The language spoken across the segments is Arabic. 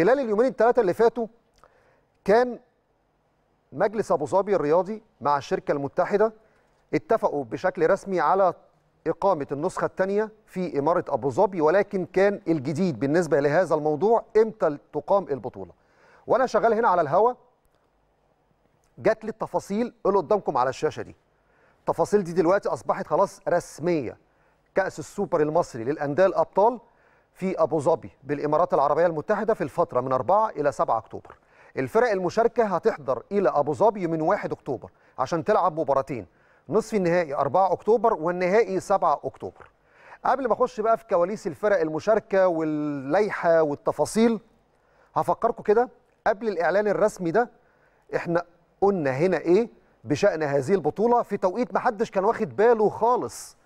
خلال اليومين الثلاثه اللي فاتوا كان مجلس ابو ظبي الرياضي مع الشركه المتحده اتفقوا بشكل رسمي على اقامه النسخه الثانيه في اماره ابو ظبي ولكن كان الجديد بالنسبه لهذا الموضوع امتى تقام البطوله وانا شغال هنا على الهوا جات لي التفاصيل اللي قدامكم على الشاشه دي التفاصيل دي دلوقتي اصبحت خلاص رسميه كاس السوبر المصري للانديه الابطال في أبو ظبي بالإمارات العربية المتحدة في الفترة من 4 إلى 7 أكتوبر الفرق المشاركة هتحضر إلى أبو ظبي من 1 أكتوبر عشان تلعب مباراتين نصف النهائي 4 أكتوبر والنهائي 7 أكتوبر قبل ما أخش بقى في كواليس الفرق المشاركة واللائحة والتفاصيل هفكركم كده قبل الإعلان الرسمي ده إحنا قلنا هنا إيه بشأن هذه البطولة في توقيت محدش كان واخد باله خالص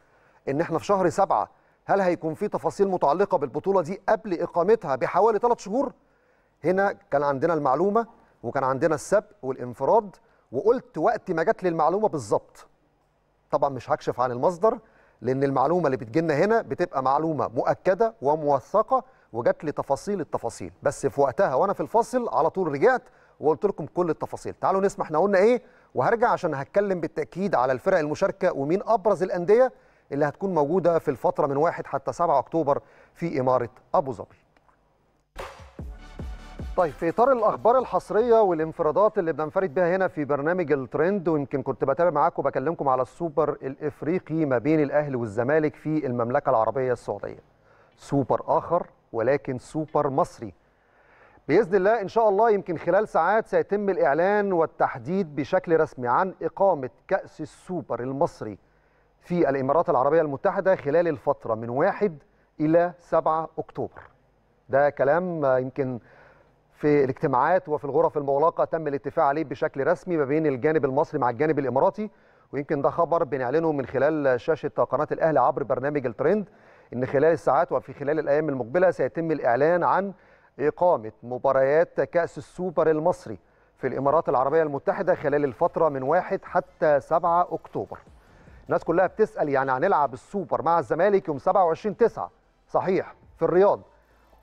إن إحنا في شهر سبعة هل هيكون في تفاصيل متعلقه بالبطوله دي قبل اقامتها بحوالي ثلاث شهور هنا كان عندنا المعلومه وكان عندنا السبق والانفراد وقلت وقت ما جت لي المعلومه بالظبط طبعا مش هكشف عن المصدر لان المعلومه اللي بتجي هنا بتبقى معلومه مؤكده وموثقه وجت لي تفاصيل التفاصيل بس في وقتها وانا في الفاصل على طول رجعت وقلت لكم كل التفاصيل تعالوا نسمع احنا قلنا ايه وهرجع عشان هتكلم بالتاكيد على الفرق المشاركه ومين ابرز الانديه اللي هتكون موجودة في الفترة من 1 حتى 7 أكتوبر في إمارة أبو ظبي طيب في اطار الاخبار الحصريه والانفرادات اللي بننفرد بها هنا في برنامج الترند ويمكن كنت بتابع معاكم وبكلمكم على السوبر الافريقي ما بين الاهلي والزمالك في المملكه العربيه السعوديه. سوبر اخر ولكن سوبر مصري. باذن الله ان شاء الله يمكن خلال ساعات سيتم الاعلان والتحديد بشكل رسمي عن اقامه كاس السوبر المصري في الإمارات العربية المتحدة خلال الفترة من 1 إلى 7 أكتوبر ده كلام يمكن في الاجتماعات وفي الغرف المغلقة تم الاتفاق عليه بشكل رسمي ما بين الجانب المصري مع الجانب الإماراتي ويمكن ده خبر بنعلنه من خلال شاشة قناة الأهلي عبر برنامج الترند إن خلال الساعات وفي خلال الأيام المقبلة سيتم الإعلان عن إقامة مباريات كأس السوبر المصري في الإمارات العربية المتحدة خلال الفترة من 1 حتى 7 أكتوبر الناس كلها بتسال يعني هنلعب السوبر مع الزمالك يوم 27 9 صحيح في الرياض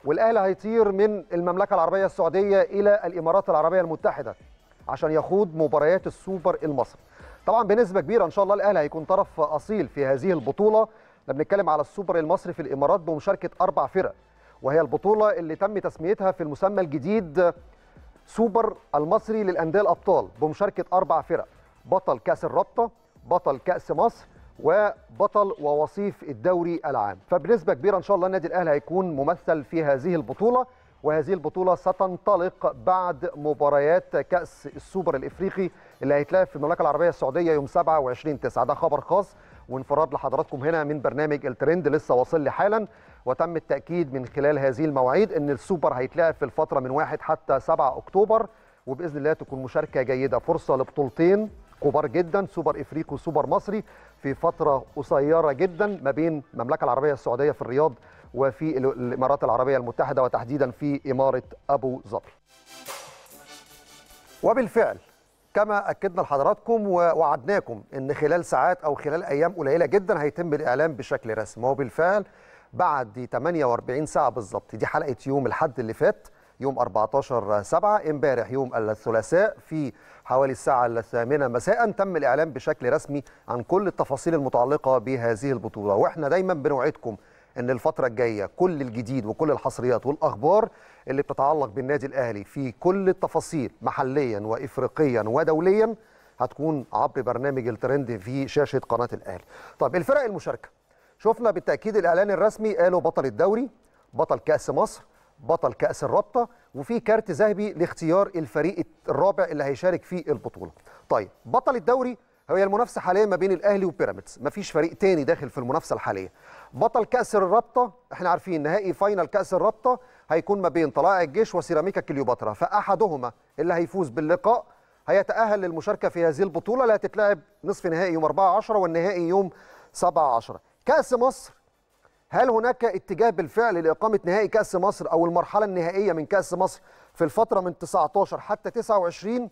والاهلي هيطير من المملكه العربيه السعوديه الى الامارات العربيه المتحده عشان يخوض مباريات السوبر المصري طبعا بنسبه كبيره ان شاء الله الاهلي هيكون طرف اصيل في هذه البطوله احنا بنتكلم على السوبر المصري في الامارات بمشاركه اربع فرق وهي البطوله اللي تم تسميتها في المسمى الجديد سوبر المصري للانديه الابطال بمشاركه اربع فرق بطل كاس الرابطه بطل كاس مصر وبطل ووصيف الدوري العام فبنسبه كبيره ان شاء الله النادي الاهلي هيكون ممثل في هذه البطوله وهذه البطولة ستنطلق بعد مباريات كأس السوبر الإفريقي اللي هيتلعب في المملكة العربية السعودية يوم 27 9 ده خبر خاص وانفراد لحضراتكم هنا من برنامج الترند لسه واصل لي حالا وتم التأكيد من خلال هذه المواعيد أن السوبر هيتلعب في الفترة من 1 حتى 7 أكتوبر وبإذن الله تكون مشاركة جيدة فرصة لبطولتين كبار جدا سوبر افريقي وسوبر مصري في فتره قصيره جدا ما بين المملكه العربيه السعوديه في الرياض وفي الامارات العربيه المتحده وتحديدا في اماره ابو ظبي. وبالفعل كما اكدنا لحضراتكم ووعدناكم ان خلال ساعات او خلال ايام قليله جدا هيتم الاعلان بشكل رسمي وبالفعل بعد 48 ساعه بالظبط دي حلقه يوم الحد اللي فات يوم 14 7 امبارح يوم الثلاثاء في حوالي الساعة الثامنة مساء تم الإعلان بشكل رسمي عن كل التفاصيل المتعلقة بهذه البطولة وإحنا دايما بنوعدكم أن الفترة الجاية كل الجديد وكل الحصريات والأخبار اللي بتتعلق بالنادي الأهلي في كل التفاصيل محليا وإفريقيا ودوليا هتكون عبر برنامج الترند في شاشة قناة الأهلي طب الفرق المشاركة شفنا بالتأكيد الإعلان الرسمي قالوا بطل الدوري بطل كأس مصر بطل كاس الرابطه وفي كارت ذهبي لاختيار الفريق الرابع اللي هيشارك في البطوله طيب بطل الدوري هي المنافسه حاليا ما بين الاهلي وبيراميدز مفيش فريق تاني داخل في المنافسه الحاليه بطل كاس الرابطه احنا عارفين نهائي فاينل كاس الرابطه هيكون ما بين طلائع الجيش وسيراميكا كليوباترا فاحدهما اللي هيفوز باللقاء هيتاهل للمشاركه في هذه البطوله اللي هتتلعب نصف نهائي يوم 4 10 والنهائي يوم 7 10 كاس مصر هل هناك اتجاه بالفعل لاقامه نهائي كاس مصر او المرحله النهائيه من كاس مصر في الفتره من 19 حتى 29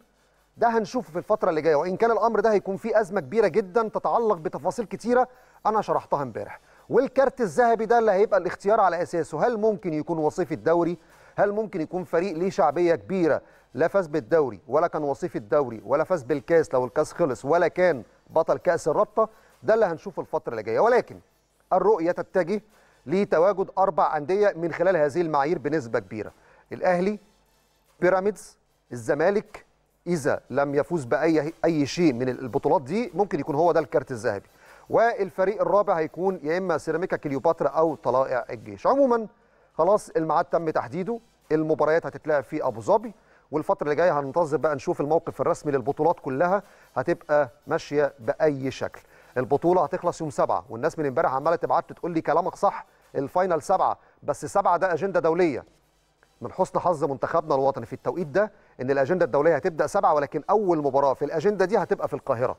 ده هنشوفه في الفتره اللي جايه وان كان الامر ده هيكون فيه ازمه كبيره جدا تتعلق بتفاصيل كتيره انا شرحتها امبارح والكارت الذهبي ده اللي هيبقى الاختيار على اساسه هل ممكن يكون وصيف الدوري هل ممكن يكون فريق ليه شعبيه كبيره لا فاز بالدوري ولا كان وصيف الدوري ولا فاز بالكاس لو الكاس خلص ولا كان بطل كاس الرابطه ده اللي هنشوفه الفتره اللي جايه ولكن الرؤية تتجه لتواجد أربع أندية من خلال هذه المعايير بنسبة كبيرة الأهلي بيراميدز الزمالك إذا لم يفوز بأي أي شيء من البطولات دي ممكن يكون هو ده الكارت الذهبي والفريق الرابع هيكون يا إما سيراميكا كليوباترا أو طلائع الجيش عموما خلاص الميعاد تم تحديده المباريات هتتلعب في أبو ظبي والفتره اللي جايه هننتظر بقى نشوف الموقف الرسمي للبطولات كلها هتبقى ماشيه باي شكل البطوله هتخلص يوم سبعة والناس من امبارح عماله تبعت تقول لي كلامك صح الفاينل سبعة بس سبعة ده اجنده دوليه من حسن حظ منتخبنا الوطني في التوقيت ده ان الاجنده الدوليه هتبدا سبعة ولكن اول مباراه في الاجنده دي هتبقى في القاهره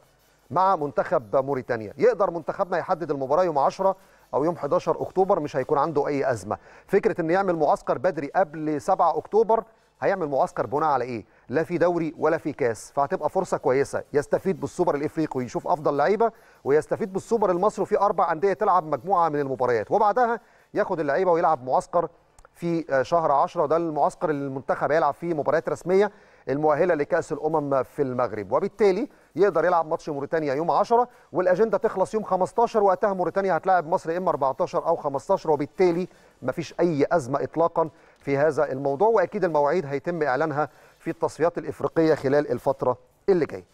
مع منتخب موريتانيا يقدر منتخبنا يحدد المباراه يوم 10 او يوم 11 اكتوبر مش هيكون عنده اي ازمه فكره انه يعمل معسكر بدري قبل 7 اكتوبر هيعمل معسكر بناء على ايه لا في دوري ولا في كاس فهتبقى فرصه كويسه يستفيد بالسوبر الافريقي ويشوف افضل لعيبه ويستفيد بالسوبر المصري وفي اربع انديه تلعب مجموعه من المباريات وبعدها ياخد اللعيبه ويلعب معسكر في آه، شهر 10 ده المعسكر اللي المنتخب هيلعب فيه مباريات رسميه المؤهله لكاس الامم في المغرب وبالتالي يقدر يلعب ماتش موريتانيا يوم 10 والاجنده تخلص يوم 15 وقتها موريتانيا هتلاعب مصر اما 14 او 15 وبالتالي مفيش اي ازمه اطلاقا في هذا الموضوع واكيد المواعيد هيتم اعلانها في التصفيات الافريقيه خلال الفتره اللي جايه